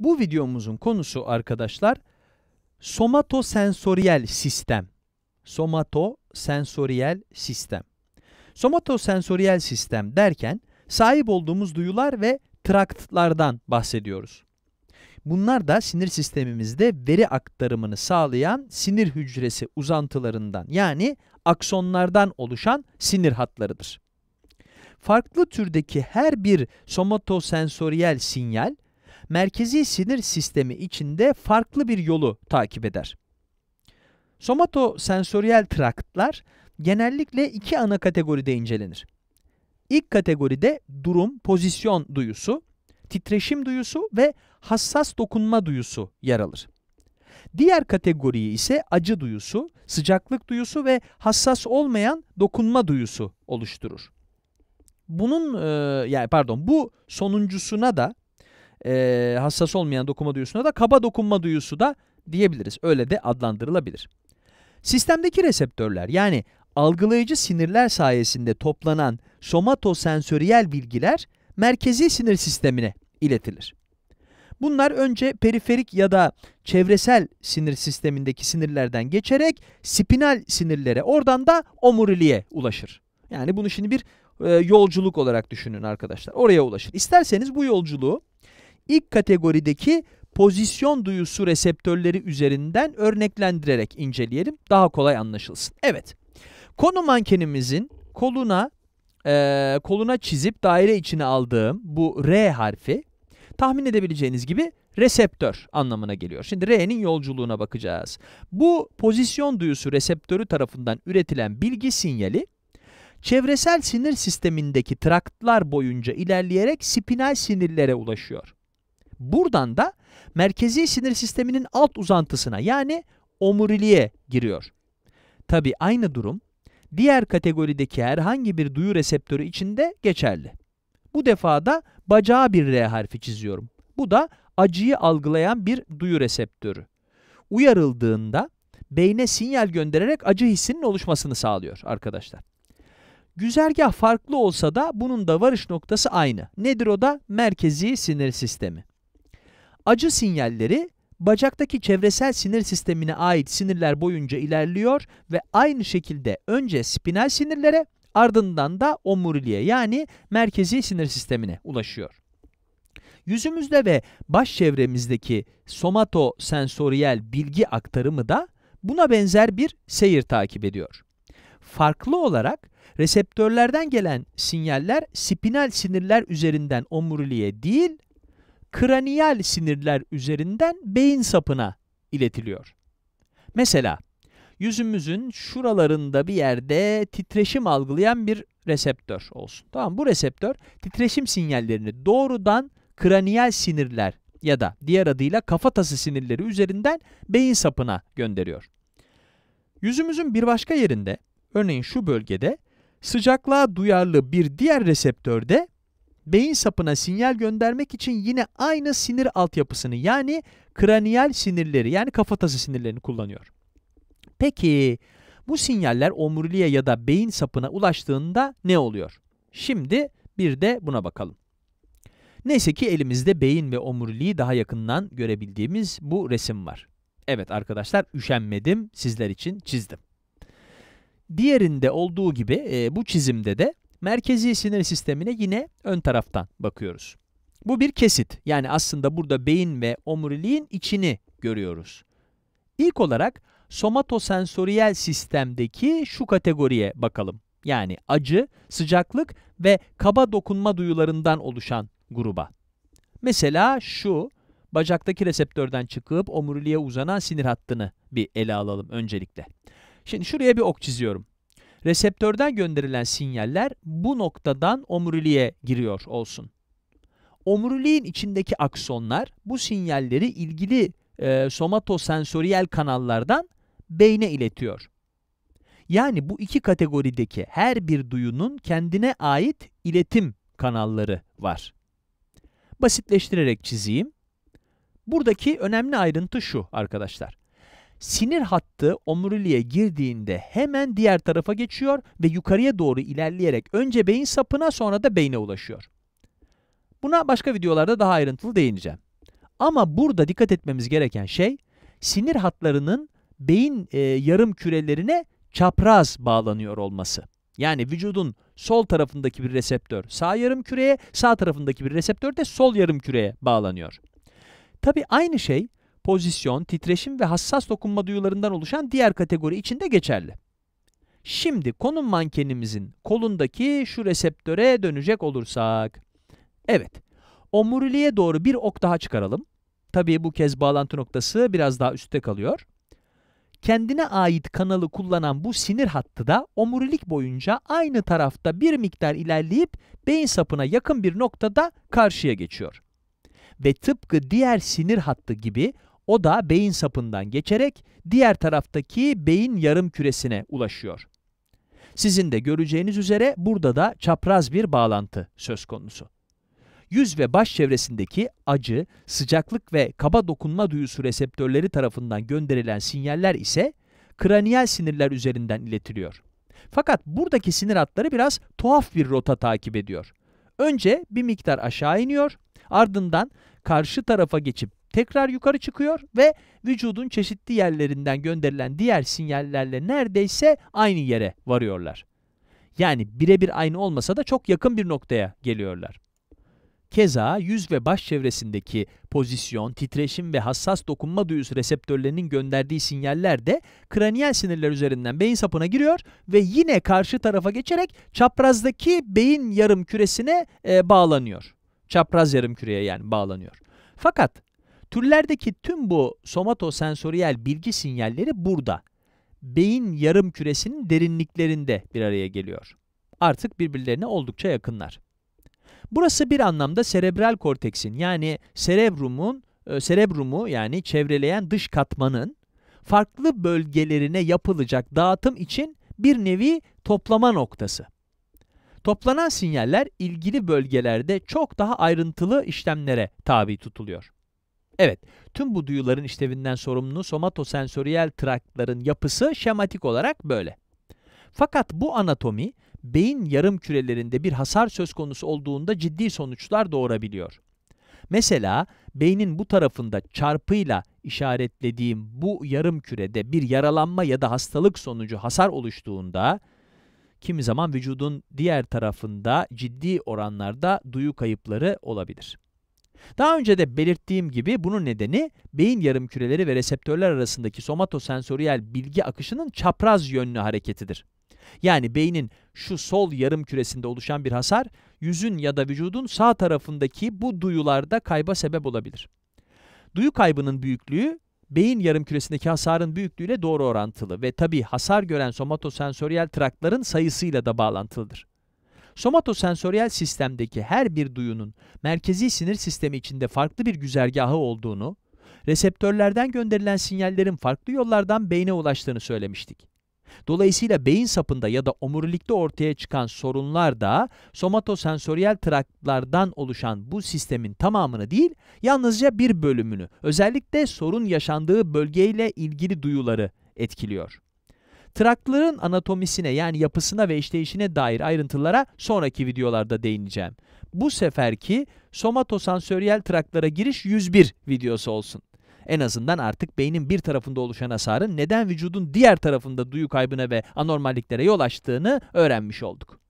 Bu videomuzun konusu arkadaşlar somatosensoriyel sistem. Somatosensoriyel sistem. Somatosensoriyel sistem derken sahip olduğumuz duyular ve traktlardan bahsediyoruz. Bunlar da sinir sistemimizde veri aktarımını sağlayan sinir hücresi uzantılarından yani aksonlardan oluşan sinir hatlarıdır. Farklı türdeki her bir somatosensoriyel sinyal merkezi sinir sistemi içinde farklı bir yolu takip eder. Somatosensöriyel traktlar genellikle iki ana kategoride incelenir. İlk kategoride durum, pozisyon duyusu, titreşim duyusu ve hassas dokunma duyusu yer alır. Diğer kategoriyi ise acı duyusu, sıcaklık duyusu ve hassas olmayan dokunma duyusu oluşturur. Bunun e, yani pardon bu sonuncusuna da e, hassas olmayan dokuma duyusuna da kaba dokunma duyusu da diyebiliriz. Öyle de adlandırılabilir. Sistemdeki reseptörler yani algılayıcı sinirler sayesinde toplanan somatosensöriyel bilgiler merkezi sinir sistemine iletilir. Bunlar önce periferik ya da çevresel sinir sistemindeki sinirlerden geçerek spinal sinirlere oradan da omuriliğe ulaşır. Yani bunu şimdi bir e, yolculuk olarak düşünün arkadaşlar. Oraya ulaşır. İsterseniz bu yolculuğu ilk kategorideki pozisyon duyusu reseptörleri üzerinden örneklendirerek inceleyelim. Daha kolay anlaşılsın. Evet. Konu mankenimizin koluna e, koluna çizip daire içine aldığım bu R harfi tahmin edebileceğiniz gibi reseptör anlamına geliyor. Şimdi R'nin yolculuğuna bakacağız. Bu pozisyon duyusu reseptörü tarafından üretilen bilgi sinyali çevresel sinir sistemindeki traktlar boyunca ilerleyerek spinal sinirlere ulaşıyor. Buradan da merkezi sinir sisteminin alt uzantısına yani omuriliğe giriyor. Tabi aynı durum diğer kategorideki herhangi bir duyu reseptörü için de geçerli. Bu defa da bacağa bir R harfi çiziyorum. Bu da acıyı algılayan bir duyu reseptörü. Uyarıldığında beyne sinyal göndererek acı hissinin oluşmasını sağlıyor arkadaşlar. Güzergah farklı olsa da bunun da varış noktası aynı. Nedir o da? Merkezi sinir sistemi. Acı sinyalleri bacaktaki çevresel sinir sistemine ait sinirler boyunca ilerliyor ve aynı şekilde önce spinal sinirlere ardından da omuriliğe yani merkezi sinir sistemine ulaşıyor. Yüzümüzde ve baş çevremizdeki somatosensoriyel bilgi aktarımı da buna benzer bir seyir takip ediyor. Farklı olarak reseptörlerden gelen sinyaller spinal sinirler üzerinden omuriliğe değil, kraniyal sinirler üzerinden beyin sapına iletiliyor. Mesela yüzümüzün şuralarında bir yerde titreşim algılayan bir reseptör olsun. Tamam bu reseptör titreşim sinyallerini doğrudan kraniyal sinirler ya da diğer adıyla kafatası sinirleri üzerinden beyin sapına gönderiyor. Yüzümüzün bir başka yerinde, örneğin şu bölgede, sıcaklığa duyarlı bir diğer reseptörde beyin sapına sinyal göndermek için yine aynı sinir altyapısını yani kraniyal sinirleri yani kafatası sinirlerini kullanıyor. Peki bu sinyaller omuriliğe ya da beyin sapına ulaştığında ne oluyor? Şimdi bir de buna bakalım. Neyse ki elimizde beyin ve omuriliği daha yakından görebildiğimiz bu resim var. Evet arkadaşlar üşenmedim sizler için çizdim. Diğerinde olduğu gibi e, bu çizimde de merkezi sinir sistemine yine ön taraftan bakıyoruz. Bu bir kesit. Yani aslında burada beyin ve omuriliğin içini görüyoruz. İlk olarak somatosensoriyel sistemdeki şu kategoriye bakalım. Yani acı, sıcaklık ve kaba dokunma duyularından oluşan gruba. Mesela şu bacaktaki reseptörden çıkıp omuriliğe uzanan sinir hattını bir ele alalım öncelikle. Şimdi şuraya bir ok çiziyorum. Reseptörden gönderilen sinyaller bu noktadan omuriliğe giriyor olsun. Omuriliğin içindeki aksonlar bu sinyalleri ilgili e, somatosensoriyel kanallardan beyne iletiyor. Yani bu iki kategorideki her bir duyunun kendine ait iletim kanalları var. Basitleştirerek çizeyim. Buradaki önemli ayrıntı şu arkadaşlar. Sinir hattı omuriliğe girdiğinde hemen diğer tarafa geçiyor ve yukarıya doğru ilerleyerek önce beyin sapına sonra da beyne ulaşıyor. Buna başka videolarda daha ayrıntılı değineceğim. Ama burada dikkat etmemiz gereken şey sinir hatlarının beyin e, yarım kürelerine çapraz bağlanıyor olması. Yani vücudun sol tarafındaki bir reseptör sağ yarım küreye, sağ tarafındaki bir reseptör de sol yarım küreye bağlanıyor. Tabi aynı şey pozisyon, titreşim ve hassas dokunma duyularından oluşan diğer kategori için de geçerli. Şimdi konum mankenimizin kolundaki şu reseptöre dönecek olursak. Evet, omuriliğe doğru bir ok daha çıkaralım. Tabii bu kez bağlantı noktası biraz daha üstte kalıyor. Kendine ait kanalı kullanan bu sinir hattı da omurilik boyunca aynı tarafta bir miktar ilerleyip beyin sapına yakın bir noktada karşıya geçiyor. Ve tıpkı diğer sinir hattı gibi o da beyin sapından geçerek diğer taraftaki beyin yarım küresine ulaşıyor. Sizin de göreceğiniz üzere burada da çapraz bir bağlantı söz konusu. Yüz ve baş çevresindeki acı, sıcaklık ve kaba dokunma duyusu reseptörleri tarafından gönderilen sinyaller ise kraniyel sinirler üzerinden iletiliyor. Fakat buradaki sinir hatları biraz tuhaf bir rota takip ediyor. Önce bir miktar aşağı iniyor, ardından karşı tarafa geçip tekrar yukarı çıkıyor ve vücudun çeşitli yerlerinden gönderilen diğer sinyallerle neredeyse aynı yere varıyorlar. Yani birebir aynı olmasa da çok yakın bir noktaya geliyorlar. Keza yüz ve baş çevresindeki pozisyon, titreşim ve hassas dokunma duyusu reseptörlerinin gönderdiği sinyaller de kraniyel sinirler üzerinden beyin sapına giriyor ve yine karşı tarafa geçerek çaprazdaki beyin yarım küresine e, bağlanıyor. Çapraz yarım küreye yani bağlanıyor. Fakat Türlerdeki tüm bu somatosensoriyel bilgi sinyalleri burada. Beyin yarım küresinin derinliklerinde bir araya geliyor. Artık birbirlerine oldukça yakınlar. Burası bir anlamda serebral korteksin yani serebrumun, e, serebrumu yani çevreleyen dış katmanın farklı bölgelerine yapılacak dağıtım için bir nevi toplama noktası. Toplanan sinyaller ilgili bölgelerde çok daha ayrıntılı işlemlere tabi tutuluyor. Evet, tüm bu duyuların işlevinden sorumlu somatosensöriyel traktların yapısı şematik olarak böyle. Fakat bu anatomi, beyin yarım kürelerinde bir hasar söz konusu olduğunda ciddi sonuçlar doğurabiliyor. Mesela beynin bu tarafında çarpıyla işaretlediğim bu yarım kürede bir yaralanma ya da hastalık sonucu hasar oluştuğunda, kimi zaman vücudun diğer tarafında ciddi oranlarda duyu kayıpları olabilir. Daha önce de belirttiğim gibi bunun nedeni beyin yarımküreleri ve reseptörler arasındaki somatosensoriyel bilgi akışının çapraz yönlü hareketidir. Yani beynin şu sol yarım küresinde oluşan bir hasar, yüzün ya da vücudun sağ tarafındaki bu duyularda kayba sebep olabilir. Duyu kaybının büyüklüğü, beyin yarım küresindeki hasarın büyüklüğüyle doğru orantılı ve tabi hasar gören somatosensoriyel trakların sayısıyla da bağlantılıdır. Somatosensöriyel sistemdeki her bir duyunun merkezi sinir sistemi içinde farklı bir güzergahı olduğunu, reseptörlerden gönderilen sinyallerin farklı yollardan beyne ulaştığını söylemiştik. Dolayısıyla beyin sapında ya da omurilikte ortaya çıkan sorunlar da somatosensöriyel traktlardan oluşan bu sistemin tamamını değil, yalnızca bir bölümünü, özellikle sorun yaşandığı bölgeyle ilgili duyuları etkiliyor. Trakların anatomisine yani yapısına ve işleyişine dair ayrıntılara sonraki videolarda değineceğim. Bu seferki somatosansöriyel traklara giriş 101 videosu olsun. En azından artık beynin bir tarafında oluşan hasarın neden vücudun diğer tarafında duyu kaybına ve anormalliklere yol açtığını öğrenmiş olduk.